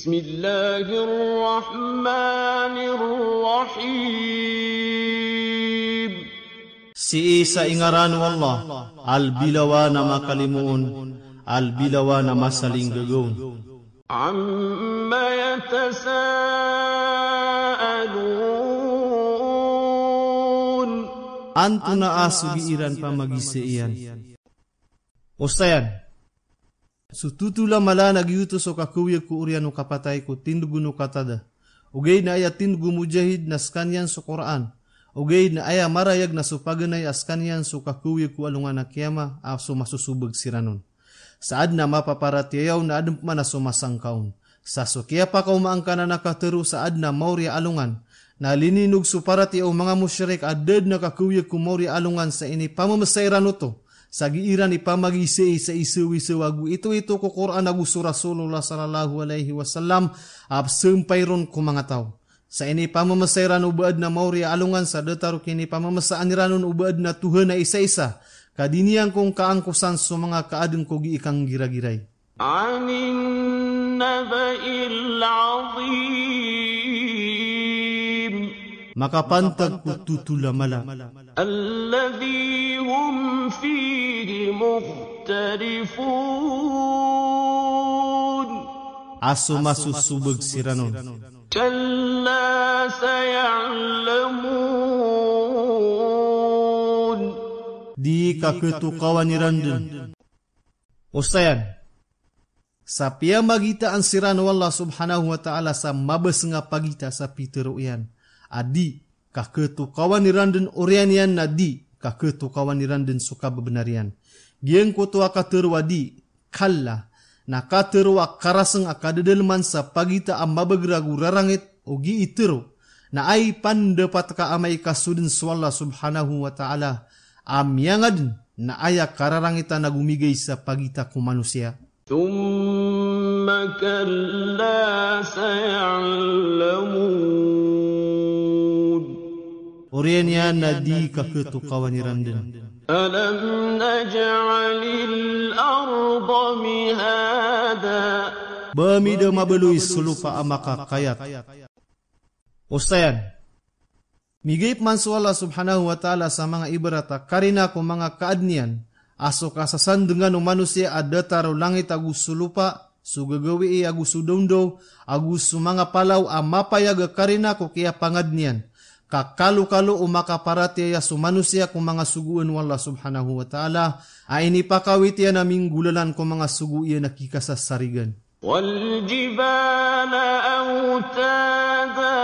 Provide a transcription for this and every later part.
بسم الله الرحمن الرحيم Si Isa ingaran Allah, albilawa na makalimuon, albilawa na masaling gagoon. Amma yatasaalun. antuna na asugiiran pa magisiiyan. Ustayan, Sututula mala nagyutos o kakuyag ko urian o kapatay ko tinduguno katada. Ugay na aya tindugu mujahid na skanyan sa Quran. Ugay na aya marayag na supaganay askanyan so kakuyag ko alungan na kiyama a sumasusubag siranon. Saad na mapaparatiyaw na adumpa na sumasangkaon. Sa sukiya pa kaumaang ka na nakatero saad na maurya alungan. Nalininog suparati o mga musyrik adad na kakuyag kumori alungan sa ini pamamasayran to sa giiran ipamagisi sa isuwi-suwi agu ito ito ko Quran na gusto Rasulullah sallallahu alaihi wasallam apsumpay ron ko mga tao. Sa ini pamamasayran ubaad na maurya alungan sa dataro kini pamamasaan ni ranon ubaad na tuhan na isa-isa. Kadiniyan kong kaangkusan sa mga kaadong ko giikang giragiray. Anin nabail azim maka pantang kututulah malam. Alladhi hum fihi mukhtarifun. Asumasu subuk siranun. Kalla sayalamun. Di kakutu kawaniran dun. Ustayan. Sapia magita ansiran Allah subhanahu wa ta'ala sa mabes pagita sa piteruyan adi ka ke tu kawan iran orianian nadi ka ke kawan iran suka bebenarian gieng ko tu akater wadi kalla na kater wa karaseng akadedel mansa pagita amba begeragu rarangit ogi itero na ai pan de patka amai kasudin swalla subhanahu wa taala am yangaden na aya kararangita nagumigeisa pagita ku manusia ثم كلا سيعلمون ورين يا ندي ككتو قواني رندن ألم نجعل الأرض مهادا بامي دما بلوي سلوفا أمكا قيات Ustayan, migayip man sa Allah subhanahu wa ta'ala sa mga ibarata karina kung mga kaadnian aso kasasandungan ng manusia at dataro langit agus sulupa, sugagawi i agus sudundo, agus sumanga palaw ang mapayaga karina kung kaya pangadnian. kakalu-kalu umakaparati ya sumanusia kung mga suguan wala subhanahu wa ta'ala, ay inipakawit ya naming gulalan kung mga sugu iya nakikasasarigan. autada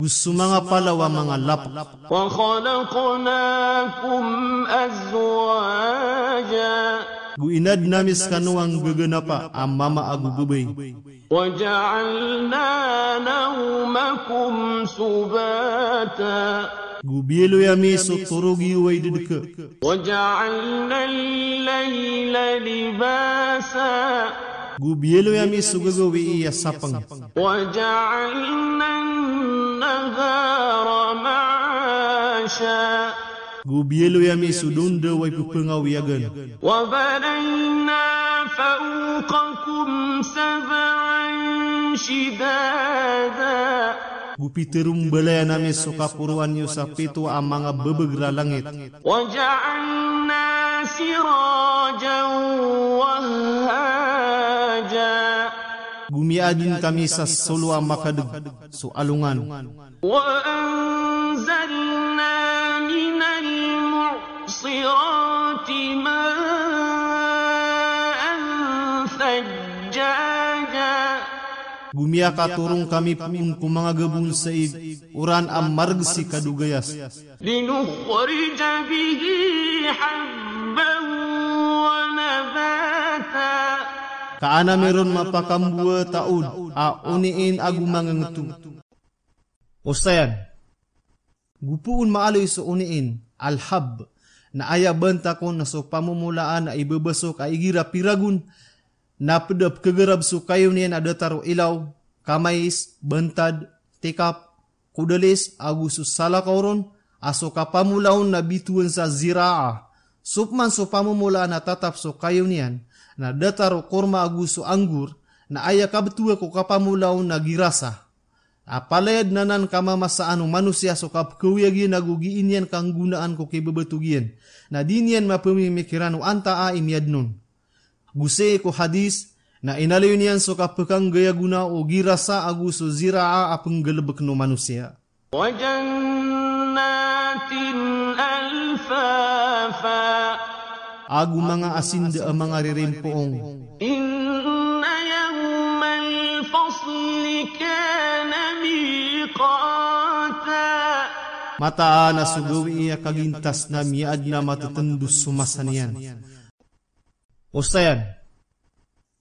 Gusto mga palawa mga lapap. Wa khalaqnakum azwaja gu inad namis kanuang gegenapa amama agu gubei وجعلنا نومكم سباتا قبيلو يا ميسو طرقي ويددك وجعلنا الليل لباسا قبيلو يا ميسو قبوي يا سابن وجعلنا النهار معاشا gubielo ya misudunde wa ipupenga wiyagen wa banayna faukakum shidada Gupiterum bela yang nami suka puruan Yusuf amanga bebegra langit. Wajahna sirajau wahaja. Gumi adin kami sa solu amakadeg sualungan. Wa anzalna الصراط ماء ثجاجا kami pun ku mga gebun seib Uran amarg si kadugayas Linukhrija bihi habban wa nabata A uniin agumang ngetu Ustayan Gupuun maaloy sa uniin Alhab na benta kon na so pamumulaan na ibabaso ka igira piragun napadap kagarab so kayo niyan adataro ilaw kamays bentad tikap kudalis agusus salakauron aso kapamulaon na bituan sa ziraa supman so pamumulaan na tatap so kayo niyan na dataro korma aguso anggur na aya kabtua ko kapamulaon na girasa Apalaya na kama masa anu manusia sokap kapkawiyagin nagugiin yan kang gunaan ko kay babatugin na din yan mapamimikiran o anta a imiad nun. Guse ko hadis na inalayun sokap so gaya gayaguna o girasa agu so zira a apang no manusia. Wa alfafa Agu mga asin de mga ririmpoong Inna yawmal faslika mata ana sugawi iya kagintas na miad na matatendus sumasanian. Ustayan,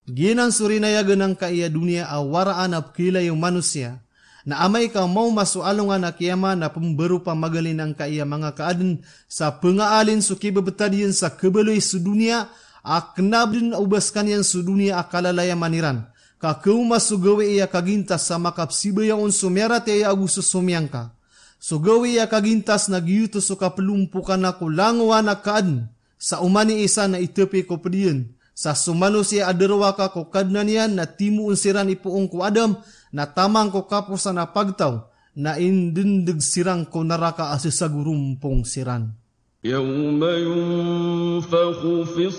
ginang suri na ya ganang ka iya dunia awara anap kila yung manusia, na amay ka mau masualungan na kiyama na pemberupa magalin ang ka iya mga kaadin sa pengaalin su kibabatadiyan sa kebeloy su dunia, aknab din ubaskan yan su dunia akalalaya maniran. Kakau masu gawe ia kagintas sama kapsibaya unsu merat ia agusus sumiangka. Sugawi so, akagintas nagyuto so kapalumpukan na kulangwa na kaan sa umani isa na itepi ko padiyan. Sa sumano siya adarwa ka ko kadnan yan na timuun siran ipuong ko adam na tamang ko kapusan na pagtaw na indindig sirang ko naraka asisagurumpong siran. يوم ينفخ في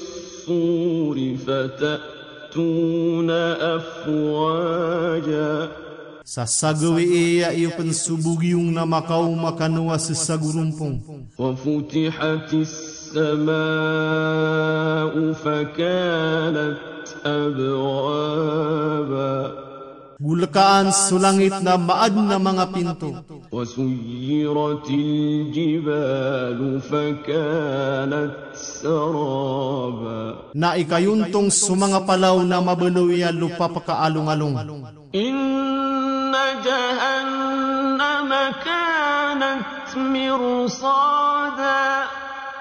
fatatuna afwaja. أفواجاً sa sasagwiiya subugiung nama kau makanuwa sesagurumpong وفتحت السماء fakalat أبوابا Gulkaan sulangit na maad na mga pinto. Wa وسيرت jibalu fakalat saraba. Na ikayuntong sumangapalaw na mabaluya lupa pakaalong-along. إن إن جهنم كانت مرصادا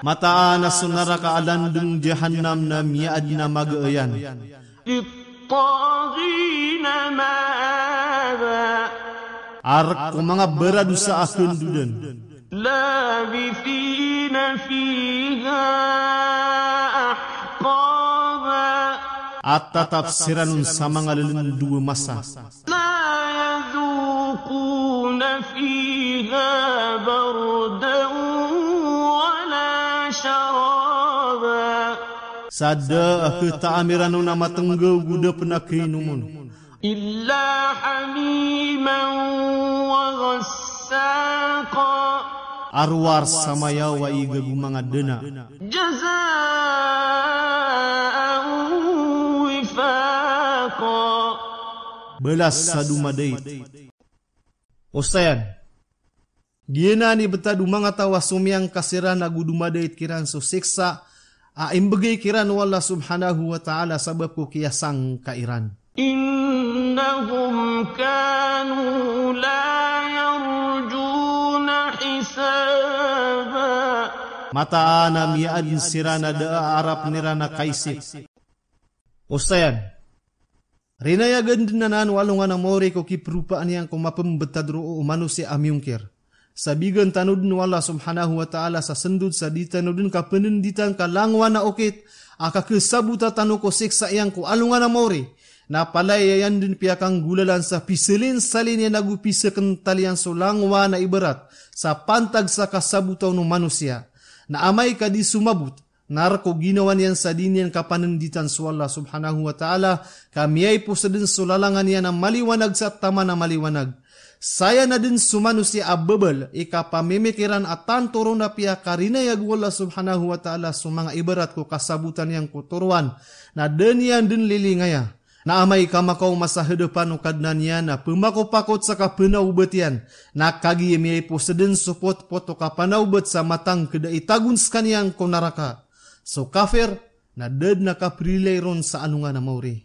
متى نسنرك على دن جهنم نم يأدنا مغيان للطاغين مآبا أرق مغا برد سأخن دن لابثين فيها أحقابا At tatap seranun samangalilin dua masa. Nah. فيها بردا ولا شرابا سد اخ تعمرن نمتنگ گود پنا الا حميما وغساقا arwar samaya wa iga gumanga dena belas sadu madait Usen. Gina ni beta dumang wasum yang kasiran na guduma dait kiran susiksa, siksa ah, a imbegi kiran wala subhanahu wa ta'ala sabab ku kiasang kairan. Innahum kanu la yarjuna hisaba. Mata anam ya adin sirana da arab nirana kaisi. Usen. Usen. Rinayagan din nanaan walungan ang more ko kiprupaan yang kumapembetad roo umano si amyungkir. Sabigan tanod ni wala subhanahu wa ta'ala sa sendud sa ditanodun ka penenditan ka langwa na okit, aka kesabuta tanu ko siksa yang ko alungan ang more. Na palayayan din piyakang gulalan sa piselin salin yang nagupisakan talian so langwa na ibarat sa pantag sa kasabutaw ng manusia. Na amay ka di sumabut, narko ginawa niyan sa dinin kapanunditan sa Allah subhanahu wa ta'ala, kami ay pusa din sulalangan niya na maliwanag sa tama na maliwanag. Saya na din sumano si Abbabal, ikapamimikiran at tanturo na piya karinayag Allah subhanahu wa ta'ala sa mga ibarat ko kasabutan niyang kuturuan, na denian din lilingaya. Na amay kamakaw masahidupan ukadnan niya na pumakupakot sa kapinaubat na kagiyami ay pusa din supot poto kapanaubot sa matang kada itaguns kaniyang naraka. so kafir na ded na kaprile ron sa anunga na mauri.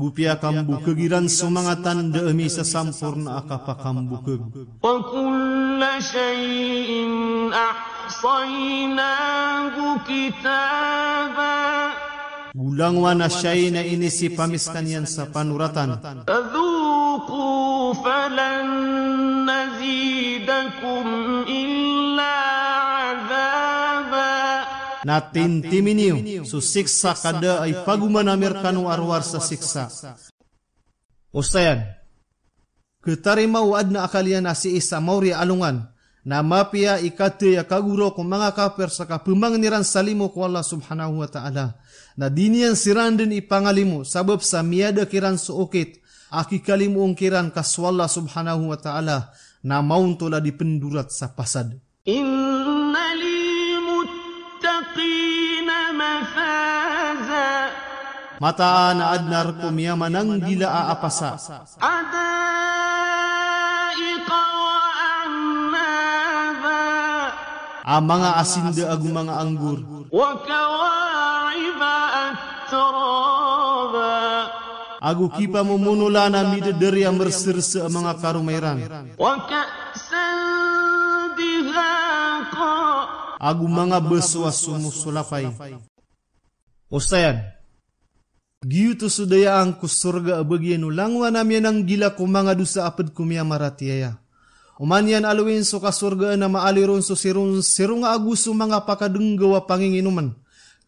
Gupia kambu kegiran sumangat tanda emi sesampurna akapa kambu keg. Wa kulla syai'in ahsainahu kitaba. Ulang wana syai'ina ini si pamiskan yang sapanuratan. Aduh. فذوقوا Na tin timiniu susiksa kada ay pagumana mirkanu arwar sa siksa. Usayan, Kutarima wad na akalian na isa mauri alungan na mapia ikati ya kaguro kung mga kapir ka kapumangniran salimo ko Allah subhanahu wa ta'ala na dinian siran din ipangalimo sabab sa miyada kiran suukit aki kalimu ungkiran kaswalla subhanahu wa ta'ala na mauntola di pendurat sapasad. Innali muttaqina mafaza. ana adnar kum ya manang gila aapasa. Adaiqa wa a mga asinda anggur. Wa kawaiba at Agu kipa memunula na mida deria merserse amanga karumairan. Agu manga beswa sumu sulafai. Ustayan, Giyu tu sudaya ang kusurga abagyan ulang wana miyan gila kung mga dusa apad kumiya maratiaya. Umanian alawin so kasurga nama maaliron so sirun sirunga agusong mga pakadunggawa panginginuman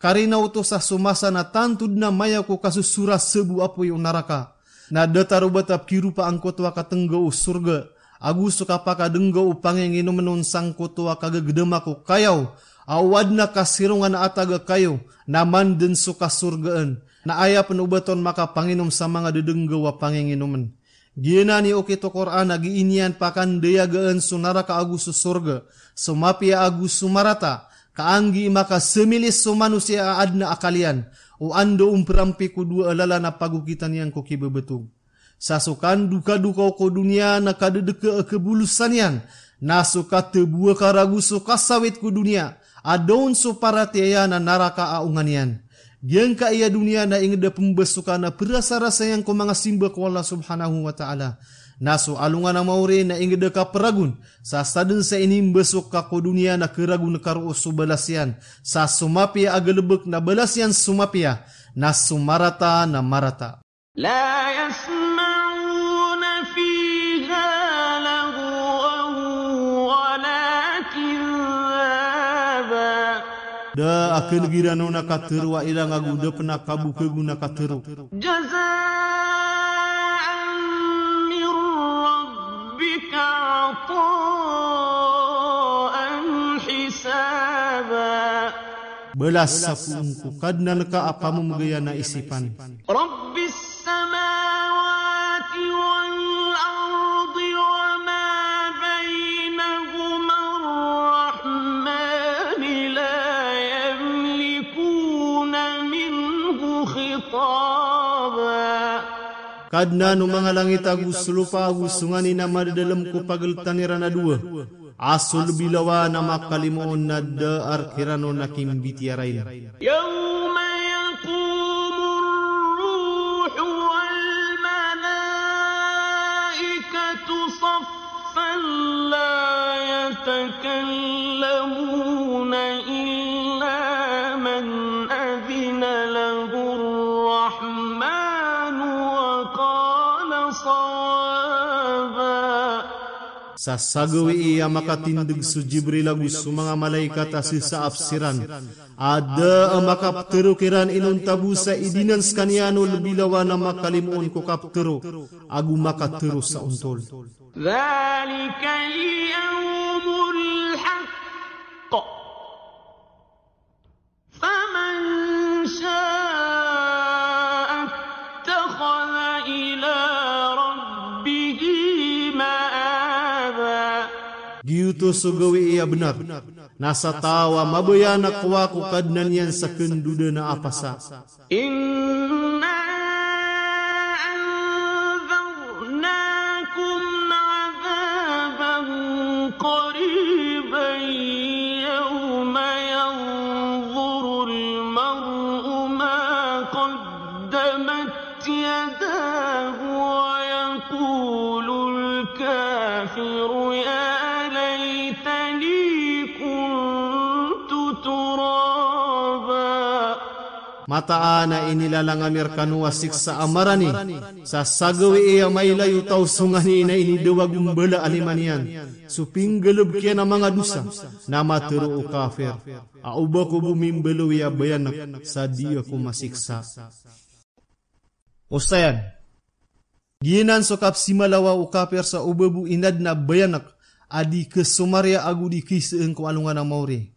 karina utosa sumasa na tantud na maya ko kasusura sebu apoy o naraka. Na dataro batap kirupa ang kotwa katengga o surga. Agusto ka pa kadengga o pangyang inumanon sang kotwa kagagdama ko kayaw. Awad na kasirungan ataga kayo na manden so kasurgaan. Na ayap na ubaton maka panginom sa mga dedengga wa pangyang inuman. Gina ni o kito Koran na giinian pakan deyagaan so naraka agusto surga. Sumapia agusto marata. Sumapia agusto marata kaanggi maka semilis so manusia adna akalian o ando umprampi ku dua lala na pagukitan yang ku kibebetung sasukan duka duka ko dunia na kadedeke kebulusan yang nasuka tebua karagu so kasawit ku dunia adon so paratiaya na naraka aungan yang Gengka ia dunia na ingin pembesukan na perasa-rasa yang ku mangasimba ku Allah subhanahu wa ta'ala nasu alungan amaure na ingede ka peragun sa saden se ini besok kaku dunia na keragun ka ro su belasian sa sumapia agelebek na balasian sumapia na sumarata na marata la yasmauna fi Da akan gira nona kateru wa ilang agu da kabu ke guna kateru. عطاء حسابا بلا سفونك قد نلقى أقام مغيانا إسيبان رب kadna nu mangalangita guslupa gusungani na mardalam ku pagaltangira na dua asul bilawa na makalimoon na da arkirano na kimbitiarain yawma yaqumu ruhu wal malaikatu saffan la yatakallamuna illa ಸಸ್ಸಗುವೆ ಅಮಕತಿಂದುಗ್ ಸುಜಿಬ್ರಿಲಗು ಸುಮಂಗ ಮಲೈಕತ ಸಿಸ ಅಪ್ಸಿರನ್ ಅದ ಅಮಕ ಅಪ್ತಿರು ಕಿರನ್ ಇನುನ್ ತಬು ಸ ಇದಿನನ್ ಸ್ಕನಿಯಾನುಲ್ ಬಿಲವ ನಮ್ಮ ಕಲಿಮುನ್ ಕು ಕಪ್ತಿರು ಅಗು ಮಕತಿರು ಸ ಉಂತೋಲ್ ذلك اليوم الحق فمن itu sugawi ia benar. Nasa tawa mabaya nakwa ku kadnan yang sakendudena apasa. Inna mataana inilalangam kanua siksa amarani sa sagawi iya e mailayu taw sungani na iniduwag umbala alimanian suping galub kya na mga dusa na maturo o kafir auba ko bumimbalo iya bayan sa diyo ko masiksa Ustayan, ginan sokap simalawa o kafir sa ubabu inad na bayanak adi ke sumaria agudi engko alungan na mauri.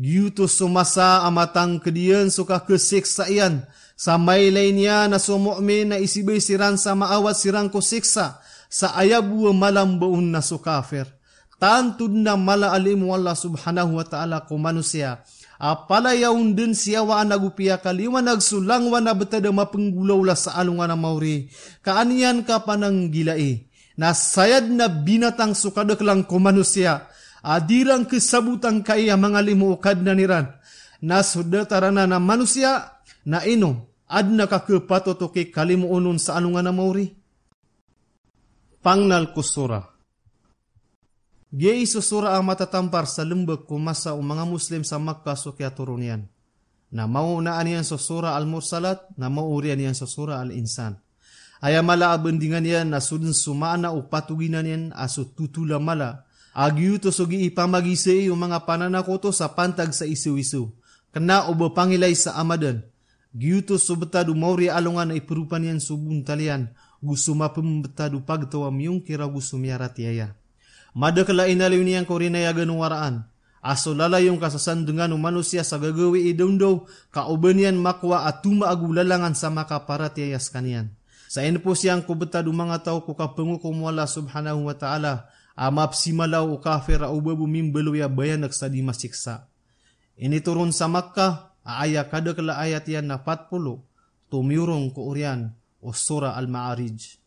Dito sumasa amatang kedian suka kesiksa iyan. Samay lainnya na sumu'min na isibay siran sa maawat sirang ko siksa. Sa ayabu malambuon na sukafir. Tantud na mala alimu Allah subhanahu wa ta'ala ko manusia. Apala yaun din siya wa nagupiya kaliwa nagsulang wa na betada mapenggulaw la sa alungan na mauri. Kaanian ka panang gilai. Nasayad na binatang sukadek lang ko manusia adirang kisabutang kay ang mga limuukad na niran, na sudatarana na manusia na inom, ad nakakupato to kay kalimuunon sa anungan na mauri. Pangnal kusura Gay susura ang matatampar sa lembek kumasa o mga Muslim sa Makkah so kaya turunian. Na maunaan yan susura al-mursalat, na maurian yan susura al-insan. Aya mala abendingan yan na sudin sumana o patuginan yan aso tutula mala Agyu to sugi ipamagisi yung mga pananakoto sa pantag sa isu-isu. Kana obo pangilay sa amadan. Gyuto subtad umori alongan ipurupan yan subuntalian. Gusto mapumbtad upagtawam yung kira gusto miyaratiaya. Madakala inaliw niyang korinayagan waraan. Aso lalayong kasasandungan umano manusia sa gagawi idundaw, kauban yan makwa at tumaagulalangan sa makaparatiyayas kaniyan. Sa inpo siyang kubutad mga tao ko kapungo kumwala subhanahu wa ta'ala, amapsimalav ukafe raubabu min beluya bayanak sadi masiksa. turun sa Makkah, aaya kadakla ayat yan na 40, tumiurong ko uryan, o sura al-Ma'arij.